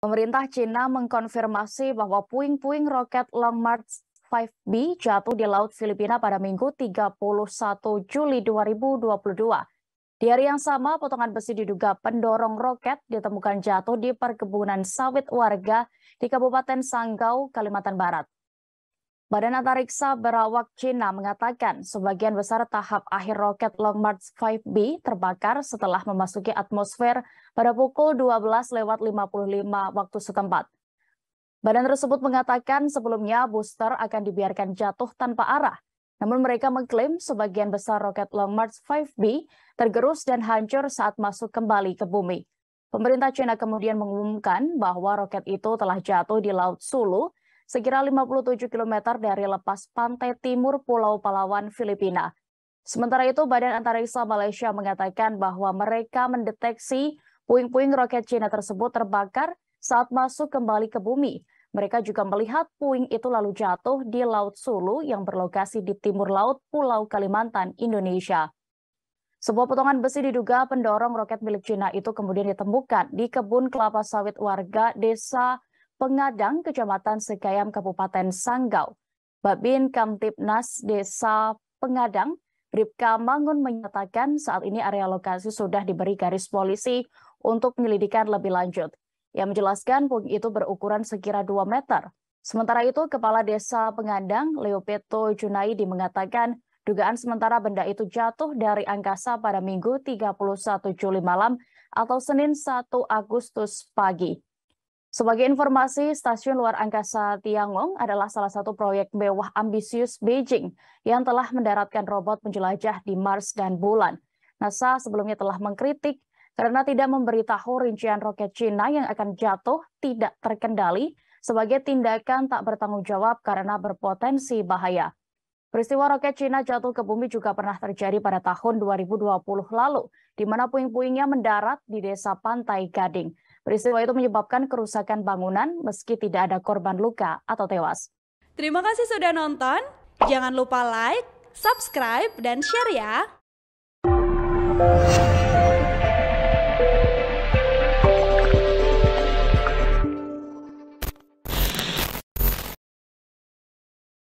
Pemerintah Cina mengkonfirmasi bahwa puing-puing roket Long March 5B jatuh di Laut Filipina pada Minggu 31 Juli 2022. Di hari yang sama, potongan besi diduga pendorong roket ditemukan jatuh di perkebunan sawit warga di Kabupaten Sanggau, Kalimantan Barat. Badan Antariksa Berawak Cina mengatakan sebagian besar tahap akhir roket Long March 5B terbakar setelah memasuki atmosfer pada pukul 12.55 waktu setempat. Badan tersebut mengatakan sebelumnya booster akan dibiarkan jatuh tanpa arah. Namun mereka mengklaim sebagian besar roket Long March 5B tergerus dan hancur saat masuk kembali ke bumi. Pemerintah Cina kemudian mengumumkan bahwa roket itu telah jatuh di Laut Sulu sekira 57 km dari lepas pantai timur Pulau Palawan, Filipina. Sementara itu, Badan Antariksa Malaysia mengatakan bahwa mereka mendeteksi puing-puing roket Cina tersebut terbakar saat masuk kembali ke bumi. Mereka juga melihat puing itu lalu jatuh di Laut Sulu yang berlokasi di timur laut Pulau Kalimantan, Indonesia. Sebuah potongan besi diduga pendorong roket milik Cina itu kemudian ditemukan di kebun kelapa sawit warga desa Pengadang, Kecamatan Sekayam, Kabupaten Sanggau. Babin Kamtipnas Desa Pengadang, Bribka Mangun menyatakan saat ini area lokasi sudah diberi garis polisi untuk penyelidikan lebih lanjut. Ia menjelaskan pun itu berukuran sekira 2 meter. Sementara itu, Kepala Desa Pengadang, Leopeto Junaidi mengatakan dugaan sementara benda itu jatuh dari angkasa pada Minggu 31 Juli malam atau Senin 1 Agustus pagi. Sebagai informasi, stasiun luar angkasa Tiangong adalah salah satu proyek mewah ambisius Beijing yang telah mendaratkan robot penjelajah di Mars dan bulan. NASA sebelumnya telah mengkritik karena tidak memberitahu rincian roket Cina yang akan jatuh tidak terkendali sebagai tindakan tak bertanggung jawab karena berpotensi bahaya. Peristiwa roket Cina jatuh ke bumi juga pernah terjadi pada tahun 2020 lalu, di mana puing-puingnya mendarat di desa Pantai Gading. Peristiwa itu menyebabkan kerusakan bangunan meski tidak ada korban luka atau tewas. Terima kasih sudah nonton. Jangan lupa like, subscribe, dan share ya.